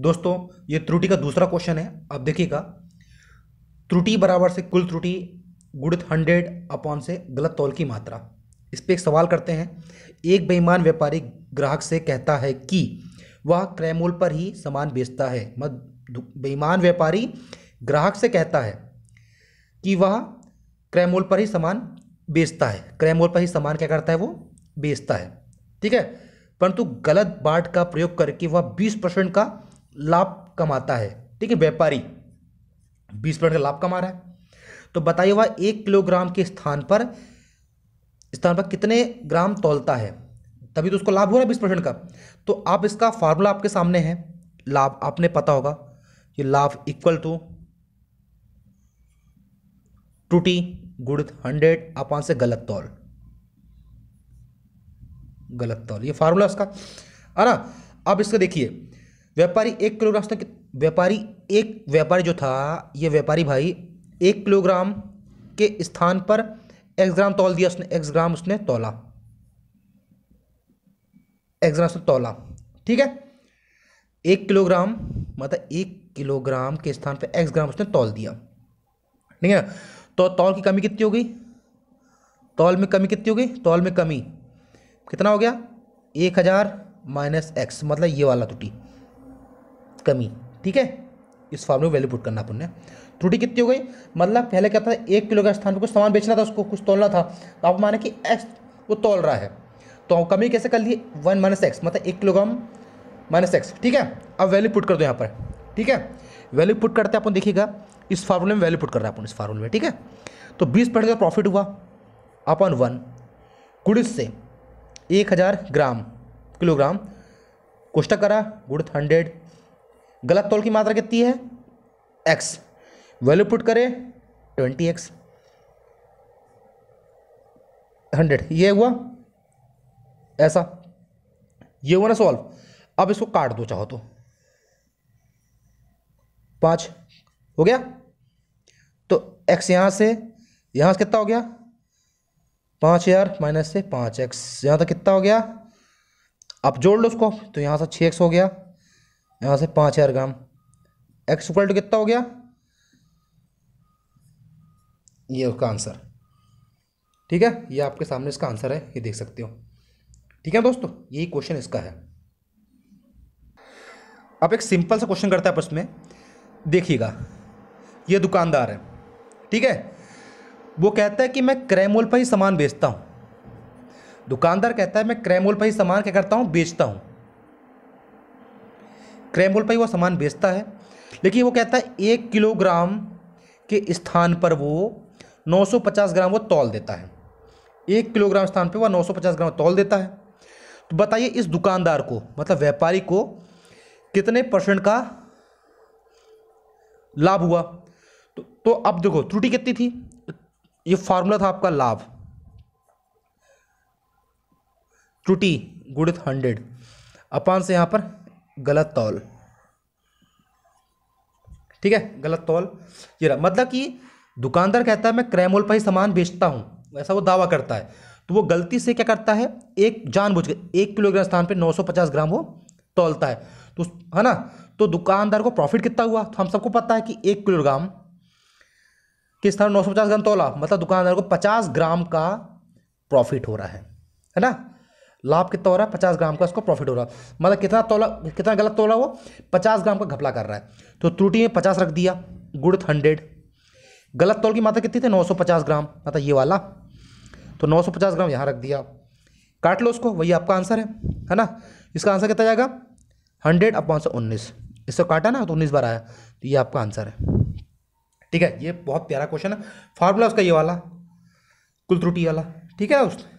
दोस्तों ये त्रुटि का दूसरा क्वेश्चन है आप देखिएगा त्रुटि बराबर से कुल त्रुटि गुड़ित हंड्रेड अपॉन से गलत तौल की मात्रा इस पर एक सवाल करते हैं एक बेईमान व्यापारी ग्राहक से कहता है कि वह क्रैमोल पर ही सामान बेचता है मत बेईमान व्यापारी ग्राहक से कहता है कि वह क्रैमोल पर ही सामान बेचता है क्रैमोल पर ही सामान क्या करता है वो बेचता है ठीक है परंतु गलत बाट का प्रयोग करके वह बीस परसेंट का लाभ कमाता है ठीक है व्यापारी बीस परसेंट का लाभ कमा रहा है तो बताइए वह एक किलोग्राम के स्थान पर स्थान पर कितने ग्राम तोलता है तभी तो उसको लाभ हो रहा है बीस परसेंट का तो आप इसका फार्मूला आपके सामने है लाभ आपने पता होगा कि लाभ इक्वल टू टूटी गुड हंड्रेड अपान से गलत तौल गलत तौल ये फार्मूला इसका है ना अब इसका देखिए व्यापारी एक किलोग्राम तक व्यापारी एक व्यापारी जो था ये व्यापारी भाई एक किलोग्राम के स्थान पर एक्स ग्राम तोल दिया उसने एक्स ग्राम उसने तोला एक्स ग्राम उसने तोला ठीक है एक किलोग्राम मतलब एक किलोग्राम के स्थान पर एक्स ग्राम उसने तोल दिया ठीक है ना तो तौल की कमी कितनी हो गई तौल में कमी कितनी हो गई तौल में कमी कितना हो गया एक हज़ार माइनस एक्स मतलब ये वाला टूटी कमी ठीक है इस फॉर्मूले में वैल्यू पुट करना अपन ने त्रुटि कितनी हो गई मतलब पहले क्या था एक किलो के स्थान पर कुछ सामान बेचना था उसको कुछ तोलना था तो आप माने कि एक्स वो तोल रहा है तो कमी कैसे कर लिए वन माइनस एक्स मतलब एक किलोग्राम माइनस एक्स ठीक है अब वैल्यू पुट कर दो यहाँ पर ठीक है वैल्यू पुट करते अपन देखिएगा इस फार्मूले में वैल्यू पुट कर रहा है अपन इस फार्मूले में ठीक है तो बीस परसेंट का प्रॉफिट हुआ अपन वन गुड़ से एक हज़ार ग्राम किलोग्राम कोष्टक करा गुड़ हंड्रेड गलत तोल की मात्रा कितनी है एक्स वैल्यू पुट करें ट्वेंटी एक्स हंड्रेड ये हुआ ऐसा ये हुआ ना सॉल्व अब इसको काट दो चाहो तो पांच हो गया तो एक्स यहां से यहां से कितना हो गया पाँच हजार माइनस से पाँच एक्स यहाँ तक कितना हो गया अब जोड़ लो उसको तो यहाँ से छः एक्स हो गया यहाँ से पाँच हज़ार ग्राम एक्स इक्वल टू कितना हो गया ये उसका आंसर ठीक है ये आपके सामने इसका आंसर है ये देख सकते हो ठीक है दोस्तों यही क्वेश्चन इसका है अब एक सिंपल सा क्वेश्चन करता है आपस में देखिएगा ये दुकानदार है ठीक है वो कहता है कि मैं क्रैमोल पर ही सामान बेचता हूँ दुकानदार कहता है मैं क्रैमोल पर ही सामान क्या करता हूँ बेचता हूँ क्रैम्बोल पर ही वो सामान बेचता है लेकिन वो कहता है एक किलोग्राम के स्थान पर वो 950 ग्राम वो तौल देता है एक किलोग्राम स्थान पर वह 950 ग्राम तौल देता है तो बताइए इस दुकानदार को मतलब व्यापारी को कितने परसेंट का लाभ हुआ तो, तो अब देखो त्रुटि कितनी थी ये फार्मूला था आपका लाभ त्रुटि गुणित हंड्रेड अपान से यहाँ पर गलत तौल ठीक है गलत तौल ये रहा मतलब कि दुकानदार कहता है मैं क्रैमोल पर ही सामान बेचता हूँ ऐसा वो दावा करता है तो वो गलती से क्या करता है एक जानबूझ के एक किलोग्राम स्थान पे 950 ग्राम वो तौलता है तो है ना तो दुकानदार को प्रॉफिट कितना हुआ तो हम सबको पता है कि एक किलोग्राम के स्थान नौ ग्राम तोला मतलब दुकानदार को पचास ग्राम का प्रॉफिट हो रहा है है ना लाभ कितना हो रहा है पचास ग्राम का इसको प्रॉफिट हो रहा है मतलब कितना तोला कितना गलत तोला वो पचास ग्राम का घपला कर रहा है तो त्रुटि में पचास रख दिया गुड़ हंड्रेड गलत तोल की मात्रा कितनी थी नौ सौ पचास ग्राम मतलब ये वाला तो नौ सौ पचास ग्राम यहाँ रख दिया काट लो उसको वही आपका आंसर है है ना इसका आंसर कितना जाएगा हंड्रेड पाँच सौ उन्नीस इससे काटा ना तो उन्नीस बार आया तो ये आपका आंसर है ठीक है ये बहुत प्यारा क्वेश्चन है फार्मूला उसका ये वाला कुल त्रुटि वाला ठीक है उस